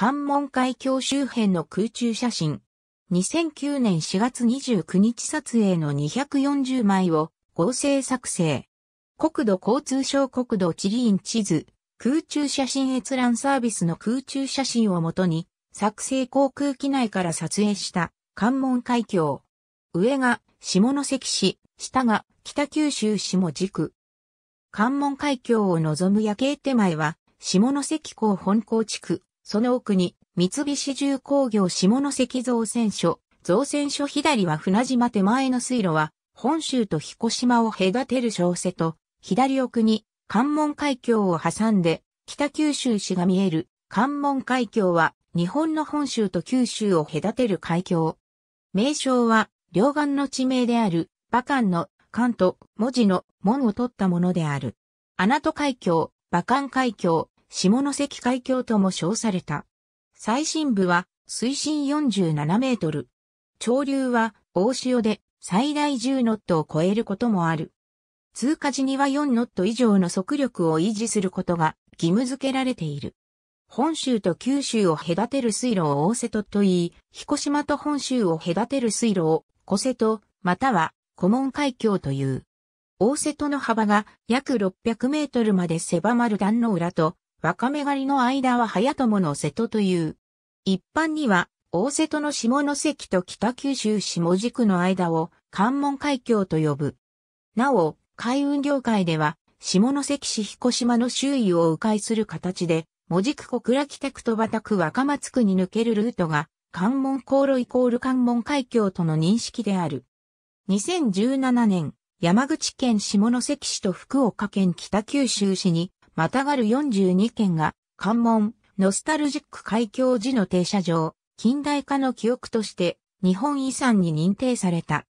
関門海峡周辺の空中写真。2009年4月29日撮影の240枚を合成作成。国土交通省国土地理院地図、空中写真閲覧サービスの空中写真をもとに、作成航空機内から撮影した関門海峡。上が下関市、下が北九州市も軸。関門海峡を望む夜景手前は、下関港本港地区、その奥に、三菱重工業下関造船所、造船所左は船島手前の水路は、本州と彦島を隔てる小瀬と、左奥に関門海峡を挟んで、北九州市が見える関門海峡は、日本の本州と九州を隔てる海峡。名称は、両岸の地名である、馬漢の関と文字の門を取ったものである。穴と海峡、馬関海峡、下関海峡とも称された。最深部は水深47メートル。潮流は大潮で最大10ノットを超えることもある。通過時には4ノット以上の速力を維持することが義務付けられている。本州と九州を隔てる水路を大瀬戸といい、彦島と本州を隔てる水路を小瀬戸、または古門海峡という。大瀬戸の幅が約600メートルまで狭まる段の裏と若め狩りの間は早友の瀬戸という。一般には、大瀬戸の下関と北九州下宿の間を関門海峡と呼ぶ。なお、海運業界では、下関市彦島の周囲を迂回する形で、門司小倉北区と畑区若松区に抜けるルートが、関門航路イコール関門海峡との認識である。2017年、山口県下関市と福岡県北九州市にまたがる42件が、関門、ノスタルジック海峡寺の停車場、近代化の記憶として日本遺産に認定された。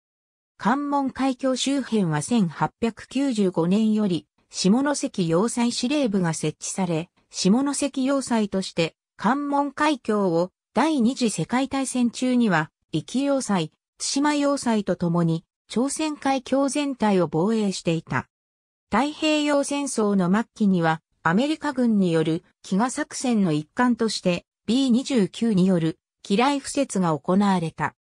関門海峡周辺は1895年より下関要塞司令部が設置され、下関要塞として関門海峡を第二次世界大戦中には、壱岐要塞、対馬要塞とともに朝鮮海峡全体を防衛していた。太平洋戦争の末期には、アメリカ軍による飢餓作戦の一環として B29 による機雷敷設が行われた。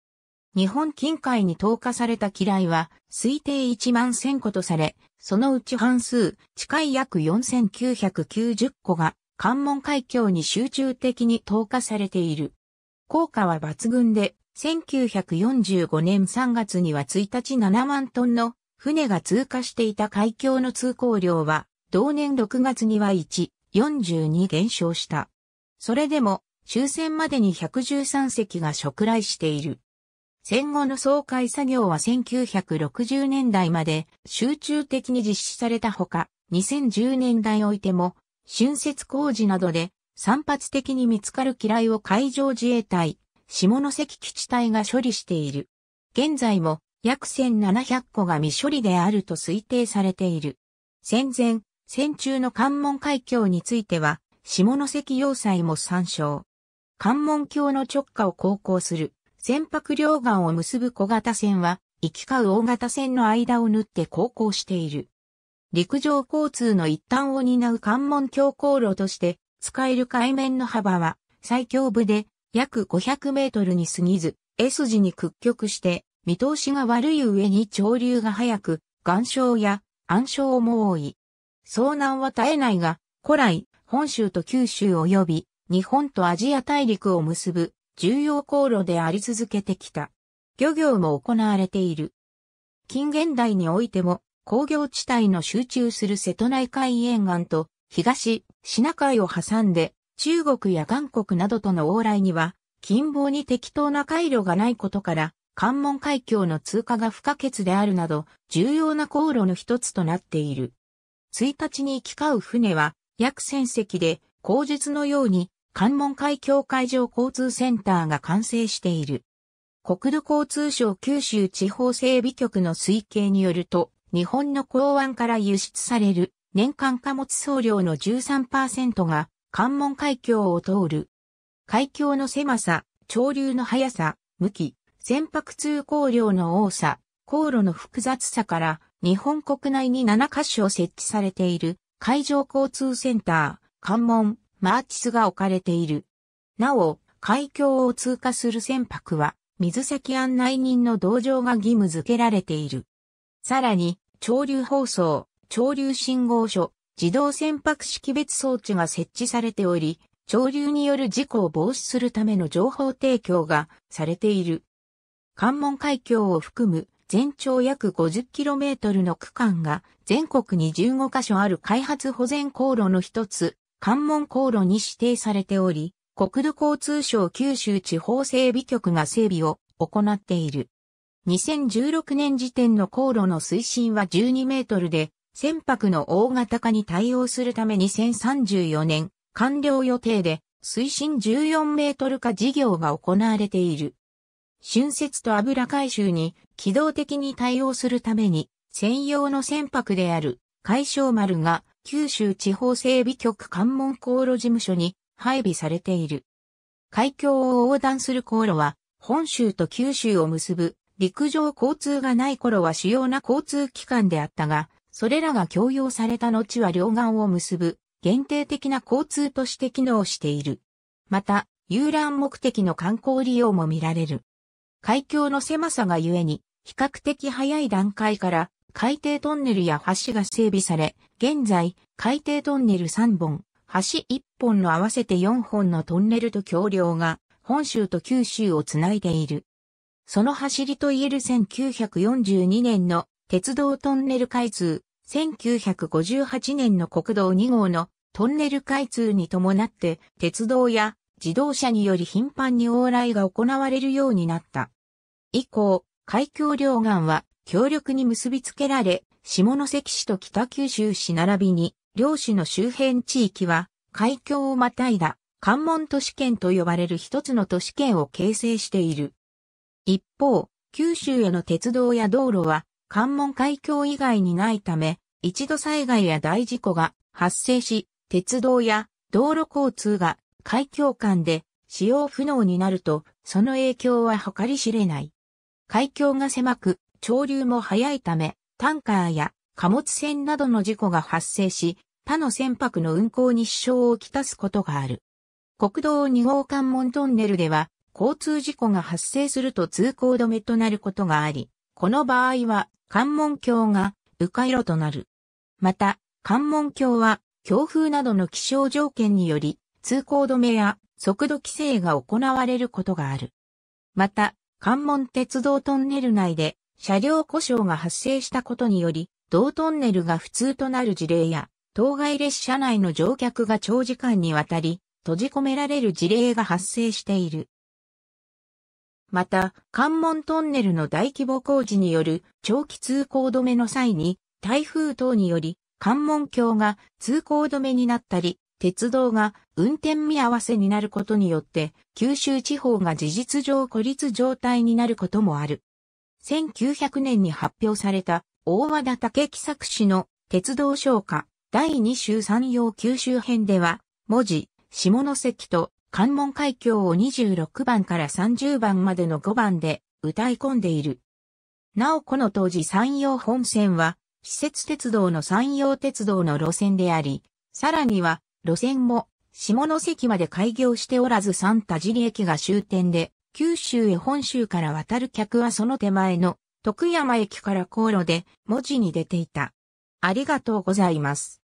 日本近海に投下された機雷は推定1万1000個とされ、そのうち半数近い約4990個が関門海峡に集中的に投下されている。効果は抜群で、1945年3月には1日7万トンの船が通過していた海峡の通行量は、同年6月には1、42減少した。それでも、終戦までに113隻が食来している。戦後の総会作業は1960年代まで集中的に実施されたほか、2010年代おいても、春節工事などで散発的に見つかる機雷を海上自衛隊、下関基地隊が処理している。現在も約1700個が未処理であると推定されている。戦前、戦中の関門海峡については、下関要塞も参照。関門橋の直下を航行する、船舶両岸を結ぶ小型船は、行き交う大型船の間を縫って航行している。陸上交通の一端を担う関門橋航路として、使える海面の幅は、最強部で、約500メートルに過ぎず、S 字に屈曲して、見通しが悪い上に潮流が速く、岩礁や暗礁も多い。遭難は絶えないが、古来、本州と九州及び、日本とアジア大陸を結ぶ重要航路であり続けてきた。漁業も行われている。近現代においても工業地帯の集中する瀬戸内海沿岸と東シナ海を挟んで中国や韓国などとの往来には近傍に適当な回路がないことから関門海峡の通過が不可欠であるなど、重要な航路の一つとなっている。1日に行き交う船は、約1000隻で、口述のように、関門海峡海上交通センターが完成している。国土交通省九州地方整備局の推計によると、日本の港湾から輸出される年間貨物総量の13%が関門海峡を通る。海峡の狭さ、潮流の速さ、向き、船舶通行量の多さ、航路の複雑さから、日本国内に7カ所設置されている海上交通センター、関門、マーチスが置かれている。なお、海峡を通過する船舶は、水先案内人の同乗が義務付けられている。さらに、潮流放送、潮流信号所、自動船舶識別装置が設置されており、潮流による事故を防止するための情報提供がされている。関門海峡を含む全長約 50km の区間が全国に15カ所ある開発保全航路の一つ、関門航路に指定されており、国土交通省九州地方整備局が整備を行っている。2016年時点の航路の水深は12メートルで、船舶の大型化に対応するため2034年完了予定で、水深14メートル化事業が行われている。春節と油回収に機動的に対応するために、専用の船舶である海将丸が九州地方整備局関門航路事務所に配備されている。海峡を横断する航路は、本州と九州を結ぶ陸上交通がない頃は主要な交通機関であったが、それらが強要された後は両岸を結ぶ限定的な交通として機能している。また、遊覧目的の観光利用も見られる。海峡の狭さがゆえに、比較的早い段階から海底トンネルや橋が整備され、現在、海底トンネル3本、橋1本の合わせて4本のトンネルと橋梁が、本州と九州をつないでいる。その走りといえる1942年の鉄道トンネル開通、1958年の国道2号のトンネル開通に伴って鉄道や自動車により頻繁に往来が行われるようになった。以降、海峡両岸は強力に結びつけられ、下関市と北九州市並びに、両市の周辺地域は、海峡をまたいだ、関門都市圏と呼ばれる一つの都市圏を形成している。一方、九州への鉄道や道路は、関門海峡以外にないため、一度災害や大事故が発生し、鉄道や道路交通が海峡間で使用不能になると、その影響は計り知れない。海峡が狭く、潮流も速いため、タンカーや貨物船などの事故が発生し、他の船舶の運航に支障をきたすことがある。国道2号関門トンネルでは、交通事故が発生すると通行止めとなることがあり、この場合は関門橋が迂回路となる。また、関門橋は強風などの気象条件により通行止めや速度規制が行われることがある。また、関門鉄道トンネル内で車両故障が発生したことにより、同トンネルが不通となる事例や、当該列車内の乗客が長時間にわたり閉じ込められる事例が発生している。また、関門トンネルの大規模工事による長期通行止めの際に、台風等により関門橋が通行止めになったり、鉄道が運転見合わせになることによって、九州地方が事実上孤立状態になることもある。1900年に発表された大和田武喜作詞の鉄道昇華第2週山陽九州編では、文字、下関と関門海峡を26番から30番までの5番で歌い込んでいる。なおこの当時山陽本線は、施設鉄道の山陽鉄道の路線であり、さらには路線も下関まで開業しておらず三田尻駅が終点で、九州へ本州から渡る客はその手前の徳山駅から航路で文字に出ていた。ありがとうございます。